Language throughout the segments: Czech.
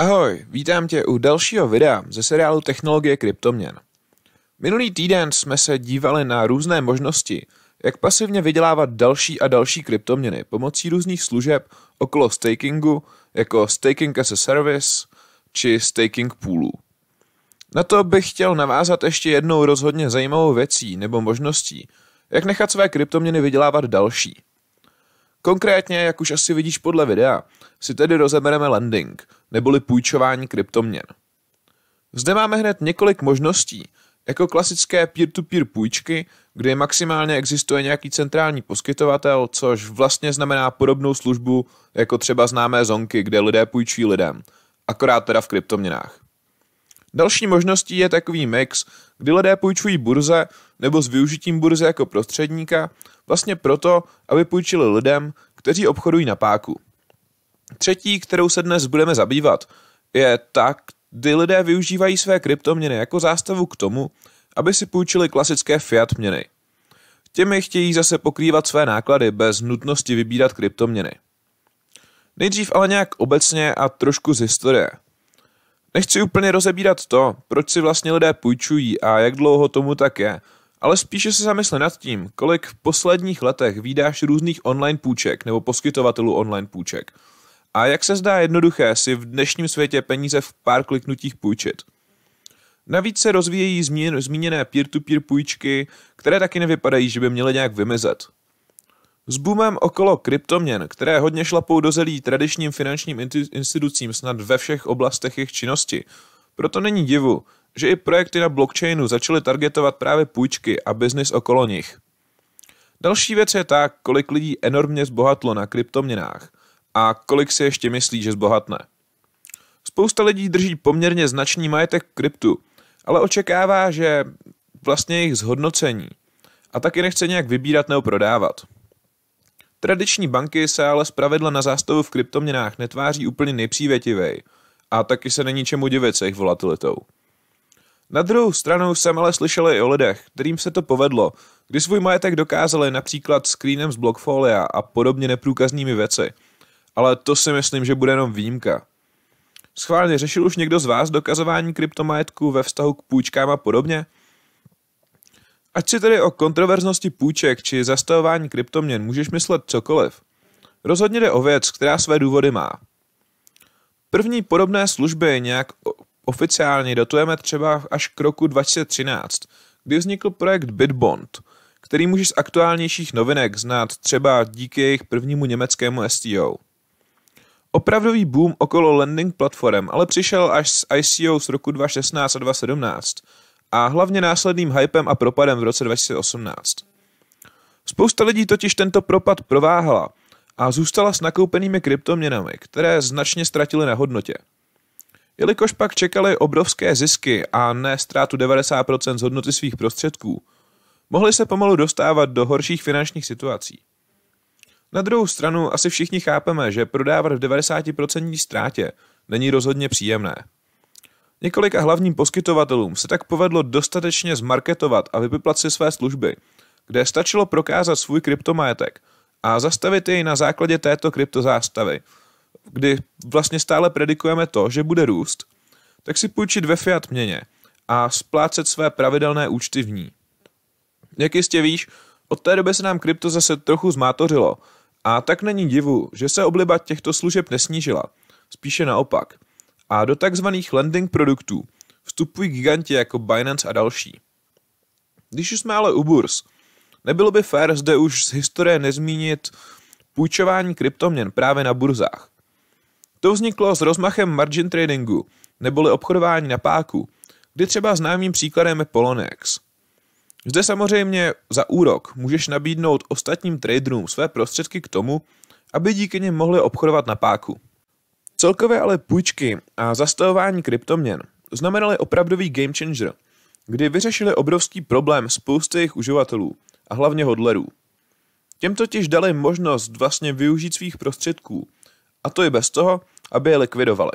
Ahoj, vítám tě u dalšího videa ze seriálu Technologie kryptoměn. Minulý týden jsme se dívali na různé možnosti, jak pasivně vydělávat další a další kryptoměny pomocí různých služeb okolo stakingu, jako staking as a service či staking poolů. Na to bych chtěl navázat ještě jednou rozhodně zajímavou věcí nebo možností, jak nechat své kryptoměny vydělávat další – Konkrétně, jak už asi vidíš podle videa, si tedy rozebereme lending, neboli půjčování kryptoměn. Zde máme hned několik možností, jako klasické peer-to-peer půjčky, kde maximálně existuje nějaký centrální poskytovatel, což vlastně znamená podobnou službu jako třeba známé zonky, kde lidé půjčí lidem, akorát teda v kryptoměnách. Další možností je takový mix, kdy lidé půjčují burze nebo s využitím burze jako prostředníka, vlastně proto, aby půjčili lidem, kteří obchodují na páku. Třetí, kterou se dnes budeme zabývat, je tak, kdy lidé využívají své kryptoměny jako zástavu k tomu, aby si půjčili klasické fiat měny. Těmi chtějí zase pokrývat své náklady bez nutnosti vybírat kryptoměny. Nejdřív ale nějak obecně a trošku z historie. Nechci úplně rozebírat to, proč si vlastně lidé půjčují a jak dlouho tomu tak je, ale spíše se zamysle nad tím, kolik v posledních letech výdáš různých online půjček nebo poskytovatelů online půjček. A jak se zdá jednoduché si v dnešním světě peníze v pár kliknutích půjčit. Navíc se rozvíjejí zmíněné peer-to-peer půjčky, které taky nevypadají, že by měly nějak vymizet. S boomem okolo kryptoměn, které hodně šlapou do zelí tradičním finančním institucím snad ve všech oblastech jejich činnosti, proto není divu, že i projekty na blockchainu začaly targetovat právě půjčky a biznis okolo nich. Další věc je ta, kolik lidí enormně zbohatlo na kryptoměnách a kolik si ještě myslí, že zbohatne. Spousta lidí drží poměrně značný majetek kryptu, ale očekává, že vlastně jejich zhodnocení a taky nechce nějak vybírat nebo prodávat. Tradiční banky se ale zpravidla na zástavu v kryptoměnách netváří úplně nejpřívětivěji a taky se není čemu divit se jejich volatilitou. Na druhou stranu jsem ale slyšel i o lidech, kterým se to povedlo, kdy svůj majetek dokázali například screenem z blockfolia a podobně neprůkaznými věci. Ale to si myslím, že bude jenom výjimka. Schválně řešil už někdo z vás dokazování kryptomajetku ve vztahu k půjčkám a podobně? Ať si tedy o kontroverznosti půjček či zastavování kryptoměn můžeš myslet cokoliv, rozhodně jde o věc, která své důvody má. První podobné služby nějak oficiálně datujeme třeba až k roku 2013, kdy vznikl projekt Bitbond, který může z aktuálnějších novinek znát třeba díky jejich prvnímu německému STO. Opravdový boom okolo landing platform ale přišel až s ICO z roku 2016 a 2017, a hlavně následným hypem a propadem v roce 2018. Spousta lidí totiž tento propad prováhala a zůstala s nakoupenými kryptoměnami, které značně ztratily na hodnotě. Jelikož pak čekali obrovské zisky a ne ztrátu 90% z hodnoty svých prostředků, mohli se pomalu dostávat do horších finančních situací. Na druhou stranu asi všichni chápeme, že prodávat v 90% ztrátě není rozhodně příjemné. Několika hlavním poskytovatelům se tak povedlo dostatečně zmarketovat a vypiplat si své služby, kde stačilo prokázat svůj kryptomajetek a zastavit jej na základě této kryptozástavy, kdy vlastně stále predikujeme to, že bude růst, tak si půjčit ve fiat měně a splácet své pravidelné účty v ní. Jak jistě víš, od té doby se nám krypto zase trochu zmátořilo a tak není divu, že se obliba těchto služeb nesnížila, spíše naopak – a do takzvaných lending produktů vstupují giganti jako Binance a další. Když jsme ale u burs, nebylo by fér zde už z historie nezmínit půjčování kryptoměn právě na burzách. To vzniklo s rozmachem margin tradingu, neboli obchodování na páku, kdy třeba známým příkladem je Polonex. Zde samozřejmě za úrok můžeš nabídnout ostatním traderům své prostředky k tomu, aby díky něm mohli obchodovat na páku. Celkově ale půjčky a zastavování kryptoměn znamenaly opravdový game changer, kdy vyřešili obrovský problém spousty jejich uživatelů a hlavně hodlerů. Těm totiž dali možnost vlastně využít svých prostředků, a to i bez toho, aby je likvidovali.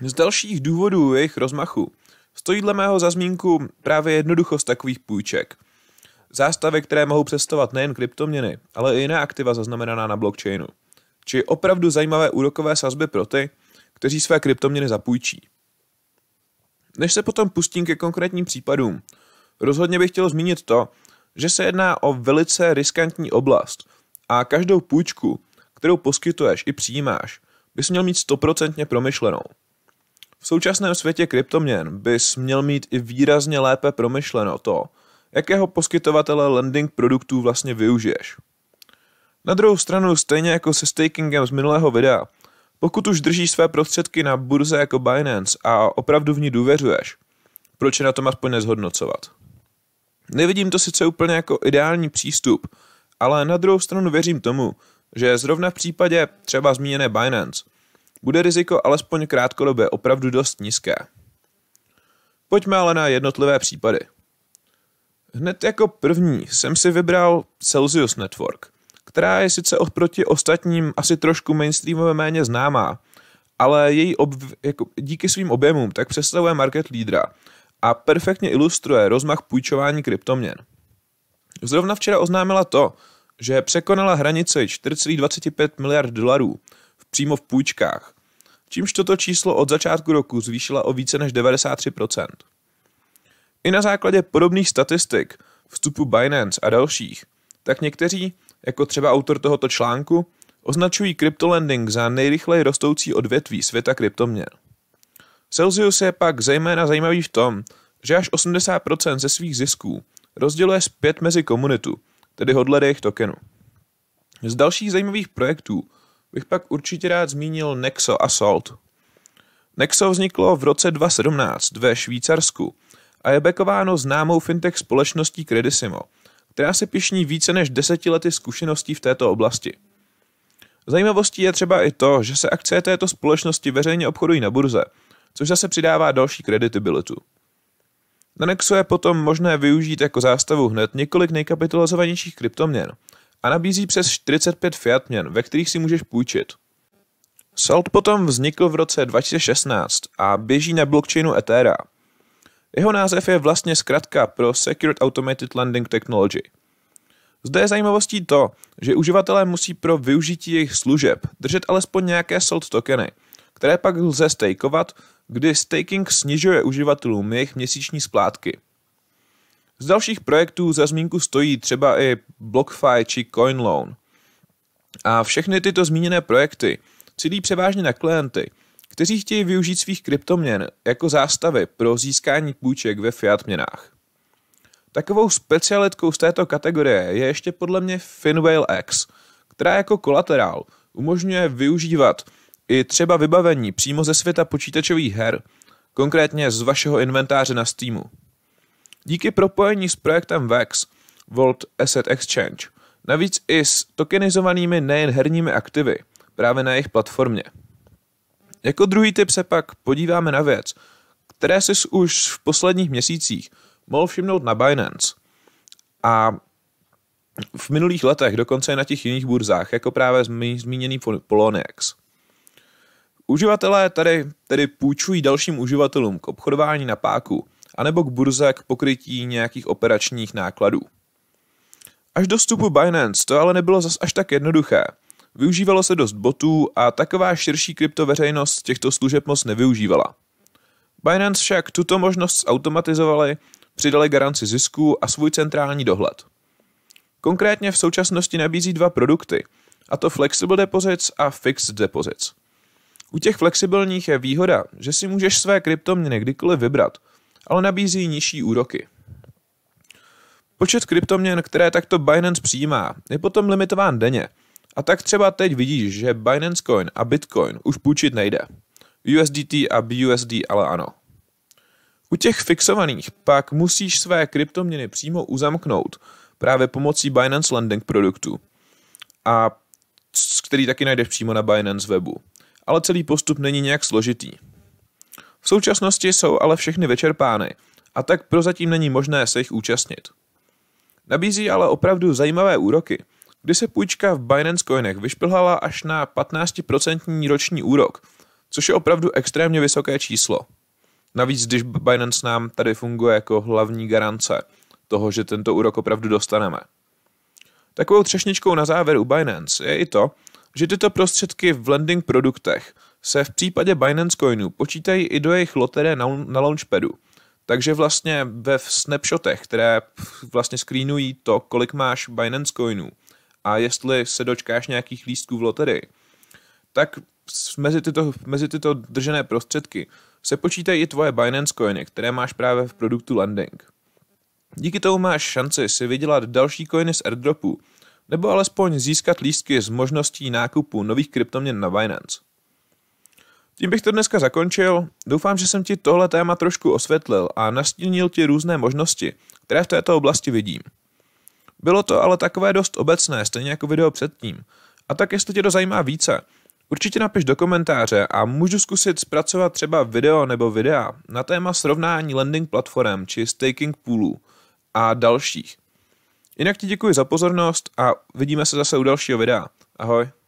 Z dalších důvodů jejich rozmachu stojí dle mého za zmínku právě jednoduchost takových půjček. Zástavy, které mohou představovat nejen kryptoměny, ale i jiné aktiva zaznamenaná na blockchainu či opravdu zajímavé úrokové sazby pro ty, kteří své kryptoměny zapůjčí. Než se potom pustím ke konkrétním případům, rozhodně bych chtěl zmínit to, že se jedná o velice riskantní oblast a každou půjčku, kterou poskytuješ i přijímáš, bys měl mít stoprocentně promyšlenou. V současném světě kryptoměn bys měl mít i výrazně lépe promyšleno to, jakého poskytovatele lending produktů vlastně využiješ. Na druhou stranu, stejně jako se stakingem z minulého videa, pokud už držíš své prostředky na burze jako Binance a opravdu v ní důvěřuješ, proč je na tom aspoň nezhodnocovat? Nevidím to sice úplně jako ideální přístup, ale na druhou stranu věřím tomu, že zrovna v případě třeba zmíněné Binance bude riziko alespoň krátkodobě opravdu dost nízké. Pojďme ale na jednotlivé případy. Hned jako první jsem si vybral Celsius Network – která je sice oproti ostatním asi trošku mainstreamově méně známá, ale její obv- jako, díky svým objemům tak představuje market lídra a perfektně ilustruje rozmach půjčování kryptoměn. Zrovna včera oznámila to, že překonala hranice 4,25 miliard dolarů přímo v půjčkách, čímž toto číslo od začátku roku zvýšila o více než 93%. I na základě podobných statistik, vstupu Binance a dalších, tak někteří jako třeba autor tohoto článku, označují kryptolending za nejrychleji rostoucí odvětví světa kryptoměn. Celsius je pak zejména zajímavý v tom, že až 80% ze svých zisků rozděluje zpět mezi komunitu, tedy hodlery jejich tokenu. Z dalších zajímavých projektů bych pak určitě rád zmínil Nexo a Salt. Nexo vzniklo v roce 2017 ve Švýcarsku a je bekováno známou fintech společností Credisimo – která se pišní více než deseti lety zkušeností v této oblasti. Zajímavostí je třeba i to, že se akcie této společnosti veřejně obchodují na burze, což zase přidává další kreditibilitu. Na Nanexo je potom možné využít jako zástavu hned několik nejkapitalizovanějších kryptoměn a nabízí přes 45 fiat měn, ve kterých si můžeš půjčit. Salt potom vznikl v roce 2016 a běží na blockchainu Ethereum. Jeho název je vlastně zkratka pro Secured Automated Landing Technology. Zde je zajímavostí to, že uživatelé musí pro využití jejich služeb držet alespoň nějaké salt tokeny, které pak lze stakeovat, kdy staking snižuje uživatelům jejich měsíční splátky. Z dalších projektů za zmínku stojí třeba i BlockFi či CoinLoan. A všechny tyto zmíněné projekty cílí převážně na klienty, kteří chtějí využít svých kryptoměn jako zástavy pro získání půjček ve fiat měnách. Takovou specialitkou z této kategorie je ještě podle mě FinWhale X, která jako kolaterál umožňuje využívat i třeba vybavení přímo ze světa počítačových her, konkrétně z vašeho inventáře na Steamu. Díky propojení s projektem VEX, Vault Asset Exchange, navíc i s tokenizovanými nejen herními aktivy právě na jejich platformě. Jako druhý typ se pak podíváme na věc, které jsi už v posledních měsících mohl všimnout na Binance a v minulých letech, dokonce i na těch jiných burzách, jako právě zmíněný Poloniex. Uživatelé tady tedy půjčují dalším uživatelům k obchodování na páku anebo k burze k pokrytí nějakých operačních nákladů. Až do vstupu Binance to ale nebylo zas až tak jednoduché – Využívalo se dost botů a taková širší kryptoveřejnost těchto služeb moc nevyužívala. Binance však tuto možnost zautomatizovali, přidali garanci zisku a svůj centrální dohled. Konkrétně v současnosti nabízí dva produkty, a to Flexible Deposits a Fixed Deposits. U těch flexibilních je výhoda, že si můžeš své kryptoměny kdykoliv vybrat, ale nabízí nižší úroky. Počet kryptoměn, které takto Binance přijímá, je potom limitován denně – a tak třeba teď vidíš, že Binance Coin a Bitcoin už půjčit nejde. USDT a BUSD ale ano. U těch fixovaných pak musíš své kryptoměny přímo uzamknout právě pomocí Binance Lending produktu, a který taky najdeš přímo na Binance webu. Ale celý postup není nějak složitý. V současnosti jsou ale všechny vyčerpány a tak prozatím není možné se jich účastnit. Nabízí ale opravdu zajímavé úroky – kdy se půjčka v Binance Coinech vyšplhala až na 15% roční úrok, což je opravdu extrémně vysoké číslo. Navíc, když Binance nám tady funguje jako hlavní garance toho, že tento úrok opravdu dostaneme. Takovou třešničkou na závěr u Binance je i to, že tyto prostředky v lending produktech se v případě Binance Coinu počítají i do jejich loterie na, na launchpadu. Takže vlastně ve snapshotech, které vlastně screenují to, kolik máš Binance Coinů, a jestli se dočkáš nějakých lístků v loterii, tak mezi tyto, mezi tyto držené prostředky se počítají i tvoje Binance coiny, které máš právě v produktu Landing. Díky tomu máš šanci si vydělat další coiny z airdropu, nebo alespoň získat lístky z možností nákupu nových kryptoměn na Binance. Tím bych to dneska zakončil. Doufám, že jsem ti tohle téma trošku osvětlil a nastínil ti různé možnosti, které v této oblasti vidím. Bylo to ale takové dost obecné, stejně jako video předtím. A tak jestli tě to zajímá více, určitě napiš do komentáře a můžu zkusit zpracovat třeba video nebo videa na téma srovnání landing platform či staking poolů a dalších. Jinak ti děkuji za pozornost a vidíme se zase u dalšího videa. Ahoj.